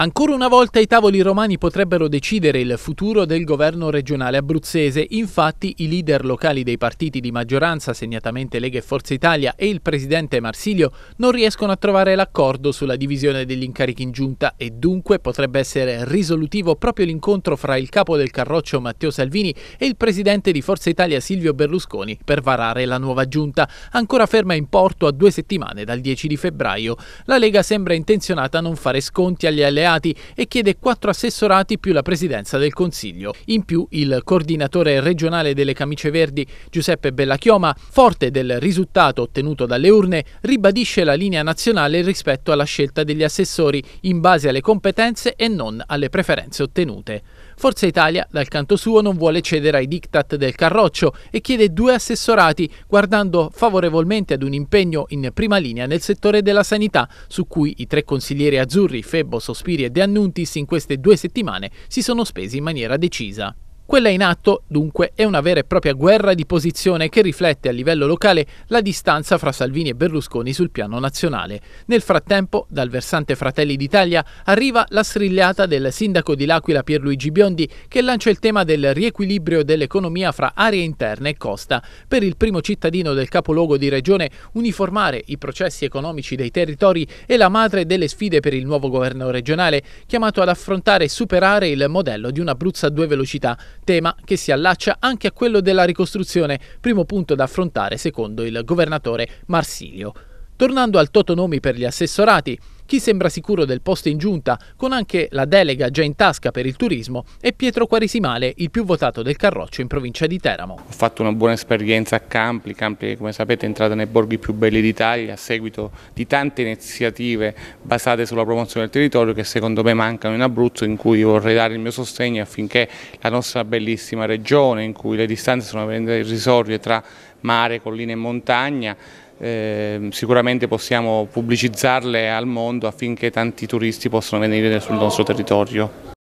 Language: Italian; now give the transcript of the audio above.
Ancora una volta i tavoli romani potrebbero decidere il futuro del governo regionale abruzzese, infatti i leader locali dei partiti di maggioranza, segnatamente Lega e Forza Italia e il presidente Marsilio, non riescono a trovare l'accordo sulla divisione degli incarichi in giunta e dunque potrebbe essere risolutivo proprio l'incontro fra il capo del carroccio Matteo Salvini e il presidente di Forza Italia Silvio Berlusconi per varare la nuova giunta, ancora ferma in porto a due settimane dal 10 di febbraio. La Lega sembra intenzionata a non fare sconti agli alleati laureati e chiede quattro assessorati più la presidenza del Consiglio. In più il coordinatore regionale delle camicie verdi Giuseppe Bellachioma, forte del risultato ottenuto dalle urne, ribadisce la linea nazionale rispetto alla scelta degli assessori in base alle competenze e non alle preferenze ottenute. Forza Italia, dal canto suo, non vuole cedere ai diktat del Carroccio e chiede due assessorati, guardando favorevolmente ad un impegno in prima linea nel settore della sanità, su cui i tre consiglieri azzurri Febbo, Sospiri, Siri e De Annuntis in queste due settimane si sono spesi in maniera decisa. Quella in atto, dunque, è una vera e propria guerra di posizione che riflette a livello locale la distanza fra Salvini e Berlusconi sul piano nazionale. Nel frattempo, dal versante Fratelli d'Italia arriva la strigliata del sindaco di L'Aquila Pierluigi Biondi che lancia il tema del riequilibrio dell'economia fra aree interne e costa. Per il primo cittadino del capoluogo di regione, uniformare i processi economici dei territori è la madre delle sfide per il nuovo governo regionale, chiamato ad affrontare e superare il modello di una Bruzza a due velocità tema che si allaccia anche a quello della ricostruzione, primo punto da affrontare secondo il governatore Marsilio. Tornando al Totonomi per gli assessorati, chi sembra sicuro del posto in giunta, con anche la delega già in tasca per il turismo, è Pietro Quaresimale, il più votato del Carroccio in provincia di Teramo. Ho fatto una buona esperienza a Campli, Campli come sapete è entrata nei borghi più belli d'Italia a seguito di tante iniziative basate sulla promozione del territorio che secondo me mancano in Abruzzo in cui vorrei dare il mio sostegno affinché la nostra bellissima regione in cui le distanze sono veramente irrisorie tra mare, colline e montagna eh, sicuramente possiamo pubblicizzarle al mondo affinché tanti turisti possano venire sul nostro territorio.